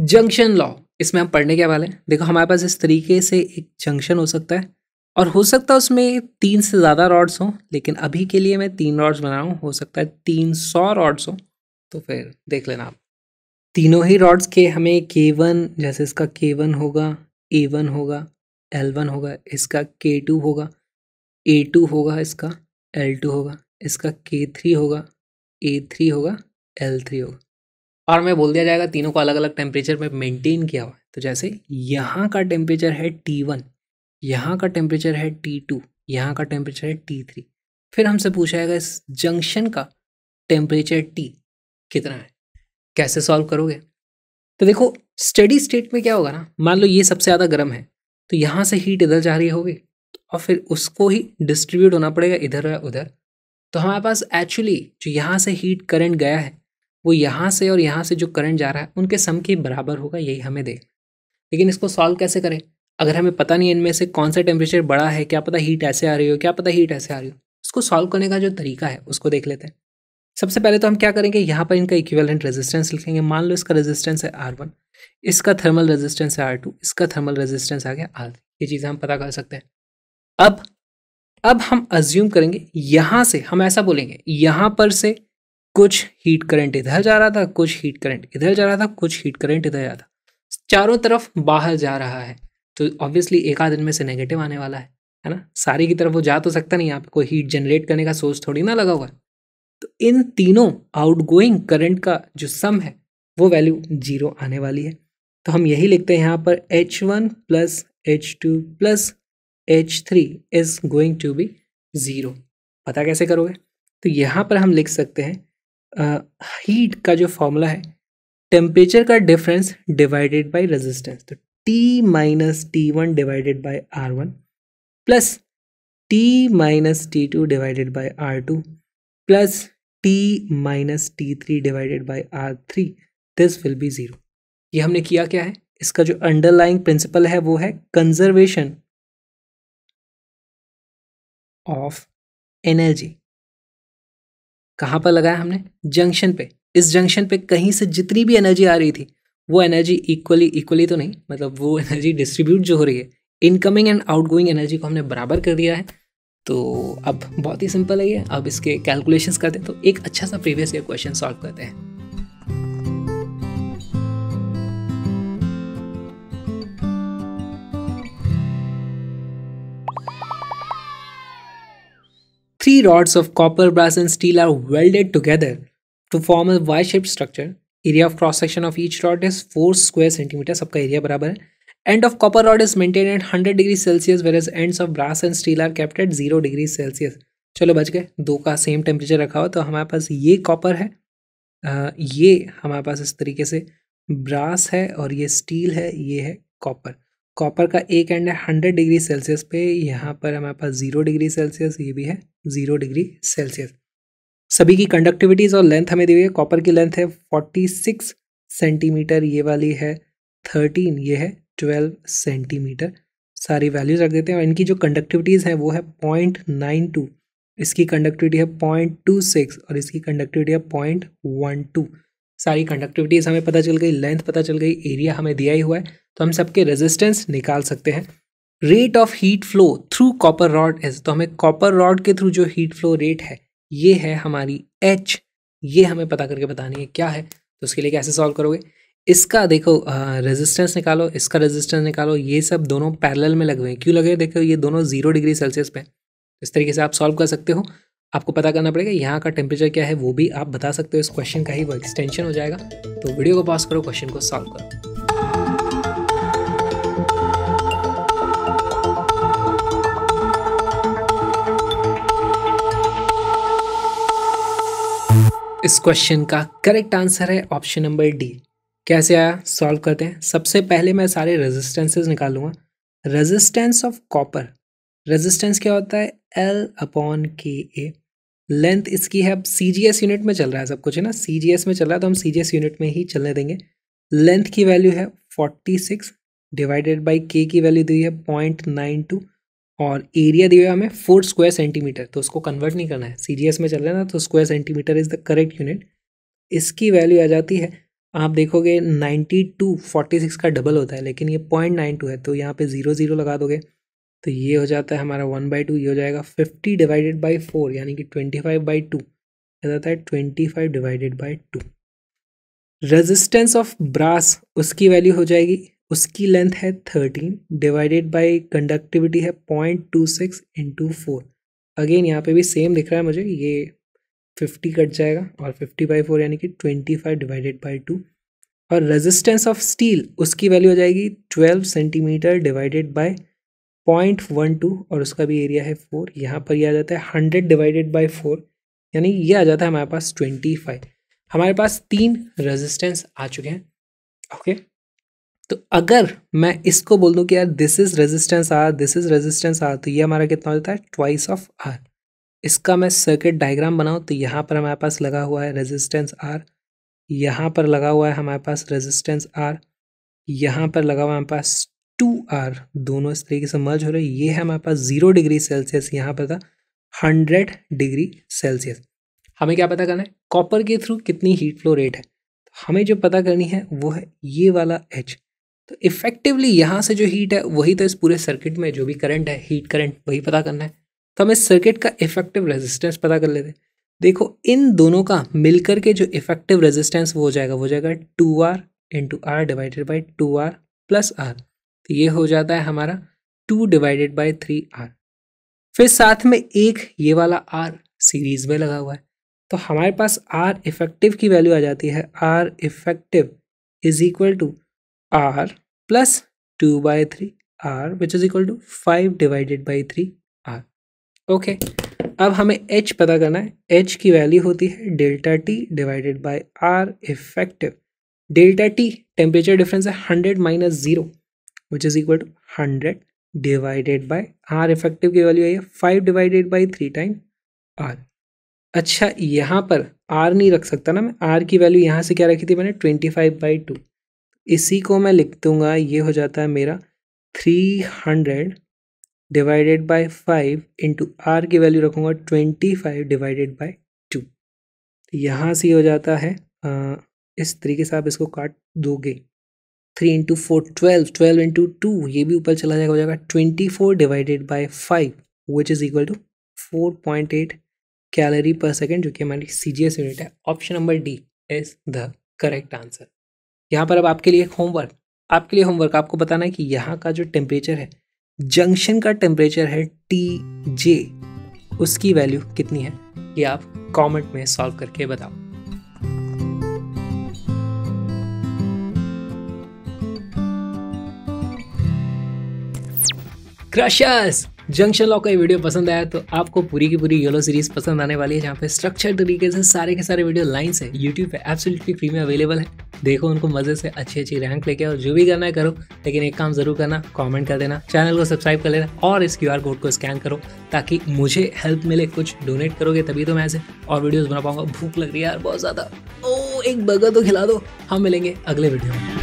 Junction law इसमें हम पढ़ने के वाले हैं देखो हमारे पास इस तरीके से एक जंक्शन हो सकता है और हो सकता है उसमें तीन से ज़्यादा रॉड्स हों लेकिन अभी के लिए मैं तीन रॉड्स बना रहा हूँ हो सकता है तीन सौ रॉड्स हों तो फिर देख लेना आप तीनों ही रॉड्स के हमें के वन जैसे इसका के वन होगा ए वन होगा एल वन होगा इसका के टू होगा ए टू होगा इसका एल टू होगा इसका के थ्री होगा ए थ्री होगा एल थ्री होगा और हमें बोल दिया जाएगा तीनों को अलग अलग टेम्परेचर में मेंटेन किया हुआ है तो जैसे यहाँ का टेम्परेचर है टी वन यहाँ का टेम्परेचर है टी टू यहाँ का टेम्परेचर है टी थ्री फिर हमसे पूछा जाएगा इस जंक्शन का टेम्परेचर टी कितना है कैसे सॉल्व करोगे तो देखो स्टडी स्टेट में क्या होगा ना मान लो ये सबसे ज़्यादा गर्म है तो यहाँ से हीट इधर जा रही होगी और फिर उसको ही डिस्ट्रीब्यूट होना पड़ेगा इधर या उधर तो हमारे पास एक्चुअली जो यहाँ से हीट करंट गया है वो यहाँ से और यहाँ से जो करंट जा रहा है उनके सम के बराबर होगा यही हमें देख लेकिन इसको सॉल्व कैसे करें अगर हमें पता नहीं इनमें से कौन सा टेम्परेचर बड़ा है क्या पता हीट ऐसे आ रही हो क्या पता हीट ऐसे आ रही हो इसको सॉल्व करने का जो तरीका है उसको देख लेते हैं सबसे पहले तो हम क्या करेंगे यहाँ पर इनका इक्विवेलेंट रेजिस्टेंस लिखेंगे मान लो इसका रेजिस्टेंस है आर वन इसका थर्मल रेजिस्टेंस है आर टू इसका थर्मल रेजिस्टेंस आ गया आर ये चीज़ें हम पता कर सकते हैं अब अब हम अज्यूम करेंगे यहाँ से हम ऐसा बोलेंगे यहाँ पर से कुछ हीट करंट इधर जा रहा था कुछ हीट करंट इधर जा रहा था कुछ हीट करंट इधर जा रहा था चारों तरफ बाहर जा रहा है तो ऑब्वियसली एक आध दिन में से नेगेटिव आने वाला है है ना सारी की तरफ वो जा तो सकता नहीं यहाँ पे कोई हीट जनरेट करने का सोर्स थोड़ी ना लगा हुआ है तो इन तीनों आउटगोइंग करंट का जो सम है वो वैल्यू जीरो आने वाली है तो हम यही लिखते हैं यहाँ पर H one plus H two plus H three is going to be zero पता कैसे करोगे तो यहाँ पर हम लिख सकते हैं हीट का जो फॉर्मूला है टेम्परेचर का डिफरेंस डिवाइडेड बाय रेजिस्टेंस तो T minus T one divided by R one plus T minus T two divided by R two plus T minus T three divided by R three this will be zero ये हमने किया क्या है इसका जो underlying principal है वो है कंजर्वेशन ऑफ एनर्जी कहाँ पर लगाया हमने जंक्शन पे इस जंक्शन पे कहीं से जितनी भी एनर्जी आ रही थी वो एनर्जी इक्वली इक्वली तो नहीं मतलब वो एनर्जी डिस्ट्रीब्यूट जो हो रही है इनकमिंग एंड आउटगोइंग एनर्जी को हमने बराबर कर दिया है तो अब बहुत ही सिंपल है ये अब इसके कैलकुलेशंस करते हैं तो एक अच्छा सा प्रीवियस ईयर क्वेश्चन सॉल्व करते हैं Three rods of copper, brass and steel are welded together to form a Y-shaped structure. Area of cross-section of each rod is 4 square centimeter. सबका area बराबर है. End of copper rod is maintained at 100 degree Celsius whereas ends of brass and steel are kept at 0 degree Celsius. चलो बच गए दो का same temperature रखा हो तो हमारे पास ये कॉपर है आ, ये हमारे पास इस तरीके से ब्रास है और ये स्टील है ये है कॉपर कॉपर का एक एंड है हंड्रेड डिग्री सेल्सियस पे यहाँ पर हमारे पास ज़ीरो डिग्री सेल्सियस ये भी है ज़ीरो डिग्री सेल्सियस सभी की कंडक्टिविटीज़ और लेंथ हमें दी हुई है कॉपर की लेंथ है फोर्टी सिक्स सेंटीमीटर ये वाली है थर्टीन ये है ट्वेल्व सेंटीमीटर सारी वैल्यूज रख देते हैं और इनकी जो कंडक्टिविटीज़ हैं वो है पॉइंट नाइन टू इसकी कंडक्टिविटी है पॉइंट टू सिक्स और इसकी कंडक्टिविटी है पॉइंट वन टू सारी कंडक्टिविटीज़ हमें पता चल गई लेंथ पता चल गई एरिया हमें दिया ही हुआ है तो हम सबके रेजिस्टेंस निकाल सकते हैं rate of heat flow through copper rod is तो हमें कॉपर रॉड के थ्रू जो हीट फ्लो रेट है ये है हमारी एच ये हमें पता करके बतानी है क्या है तो उसके लिए कैसे सॉल्व करोगे इसका देखो रेजिस्टेंस निकालो इसका रेजिस्टेंस निकालो ये सब दोनों पैरेलल में लगे हुए हैं क्यों लगे देखो ये दोनों जीरो डिग्री सेल्सियस पे तो इस तरीके से आप सॉल्व कर सकते हो आपको पता करना पड़ेगा यहाँ का टेम्परेचर क्या है वो भी आप बता सकते हो इस क्वेश्चन का ही वो एक्सटेंशन हो जाएगा तो वीडियो को पॉज करो क्वेश्चन को सॉल्व करो इस क्वेश्चन का करेक्ट आंसर है ऑप्शन नंबर डी कैसे आया सॉल्व करते हैं सबसे पहले मैं सारे रेजिस्टेंसेज निकालूंगा रेजिस्टेंस ऑफ कॉपर रेजिस्टेंस क्या होता है एल अपॉन के ए लेंथ इसकी है अब सी जी एस यूनिट में चल रहा है सब कुछ है ना सी जी एस में चल रहा है तो हम सी जी एस यूनिट में ही चलने देंगे लेंथ की वैल्यू है फोर्टी सिक्स डिवाइडेड बाई के की वैल्यू दी है पॉइंट नाइन टू और एरिया दिया हमें फोर स्क्वायर सेंटीमीटर तो उसको कन्वर्ट नहीं करना है सीजीएस में चल रहा है ना तो square centimetre is the correct unit इसकी वैल्यू आ जाती है आप देखोगे नाइन्टी टू फोर्टी सिक्स का डबल होता है लेकिन ये पॉइंट नाइन टू है तो यहाँ पे ज़ीरो ज़ीरो लगा दोगे तो ये हो जाता है हमारा वन बाई टू ये हो जाएगा फिफ्टी डिवाइडेड बाई फोर यानी कि ट्वेंटी फाइव बाई टू क्या जाता है twenty five divided by two resistance of brass उसकी वैल्यू हो जाएगी उसकी लेंथ है थर्टीन डिवाइडेड बाई कंडक्टिविटी है point two six into four again यहाँ पे भी सेम दिख रहा है मुझे ये फिफ्टी कट जाएगा और फिफ्टी बाई फोर यानी कि twenty five divided by two और रेजिस्टेंस ऑफ स्टील उसकी वैल्यू हो जाएगी twelve centimetre divided by point one two और उसका भी एरिया है फोर यहाँ पर ये आ जाता है हंड्रेड डिवाइडेड बाई फोर यानी ये आ जाता है हमारे पास ट्वेंटी फाइव हमारे पास तीन रेजिस्टेंस आ चुके हैं ओके okay? तो अगर मैं इसको बोल दूं कि यार this is resistance R this is resistance R तो ये हमारा कितना हो जाता है ट्वाइस ऑफ आर इसका मैं सर्किट डायग्राम बनाऊँ तो यहाँ पर हमारे पास लगा हुआ है रेजिस्टेंस आर यहाँ पर लगा हुआ है हमारे पास रेजिस्टेंस आर यहाँ पर लगा हुआ है हमारे पास टू आर दोनों इस तरीके से मर्ज हो रहे हैं ये है हमारे पास ज़ीरो डिग्री सेल्सियस यहाँ पर था हंड्रेड डिग्री सेल्सियस हमें क्या पता करना है कॉपर के थ्रू कितनी हीट फ्लो रेट है हमें जो पता करनी है वो है ये वाला एच तो इफेक्टिवली यहाँ से जो हीट है वही तो इस पूरे सर्किट में जो भी करंट है हीट करंट वही पता करना है तो हम इस सर्किट का इफेक्टिव रेजिस्टेंस पता कर लेते हैं देखो इन दोनों का मिलकर के जो इफेक्टिव रेजिस्टेंस वो हो जाएगा वो हो जाएगा two R into R divided by two R plus R तो ये हो जाता है हमारा two divided by three R फिर साथ में एक ये वाला आर सीरीज में लगा हुआ है तो हमारे पास आर इफेक्टिव की वैल्यू आ जाती है R effective is equal to r plus 2 by 3 r which is equal to 5 divided by 3 r okay okay. अब हमें h पता करना है h की वैल्यू होती है delta t divided by r effective delta t temperature difference है hundred minus zero which is equal to hundred divided by R effective की वैल्यू आई है five divided by three time R अच्छा यहाँ पर आर नहीं रख सकता ना मैं आर की वैल्यू यहाँ से क्या रखी थी मैंने ट्वेंटी फाइव बाई टू इसी को मैं लिख दूंगा ये हो जाता है मेरा three hundred divided by five into R की वैल्यू रखूँगा twenty five divided by two यहाँ से हो जाता है आ, इस तरीके से आप इसको काट दोगे three into four twelve twelve into two ये भी ऊपर चला जाएगा हो जाएगा twenty four divided by five which is equal to four point eight calorie per second जो कि हमारी सी यूनिट है option number D is the correct answer यहाँ पर अब आपके लिए एक होमवर्क आपके लिए होमवर्क आपको बताना है कि यहाँ का जो टेम्परेचर है जंक्शन का टेम्परेचर है टी जे उसकी वैल्यू कितनी है ये आप कमेंट में सॉल्व करके बताओ क्रशर्स जंक्शन लॉ का ये वीडियो पसंद आया तो आपको पूरी की पूरी येलो सीरीज पसंद आने वाली है जहाँ पे स्ट्रक्चर तरीके से सारे के सारे वीडियो लाइन्स है यूट्यूब पे एब्सोल्युटली फ्री में अवेलेबल है देखो उनको मज़े से अच्छी अच्छी रैंक लेके और जो भी करना है करो लेकिन एक काम ज़रूर करना कॉमेंट कर देना चैनल को सब्सक्राइब कर लेना और इस क्यू कोड को स्कैन करो ताकि मुझे हेल्प मिले कुछ डोनेट करोगे तभी तो मैं ऐसे और वीडियोज़ बना पाऊंगा भूख लग रही है यार बहुत ज़्यादा ओ oh, एक बर्गर तो खिला दो हम मिलेंगे अगले वीडियो में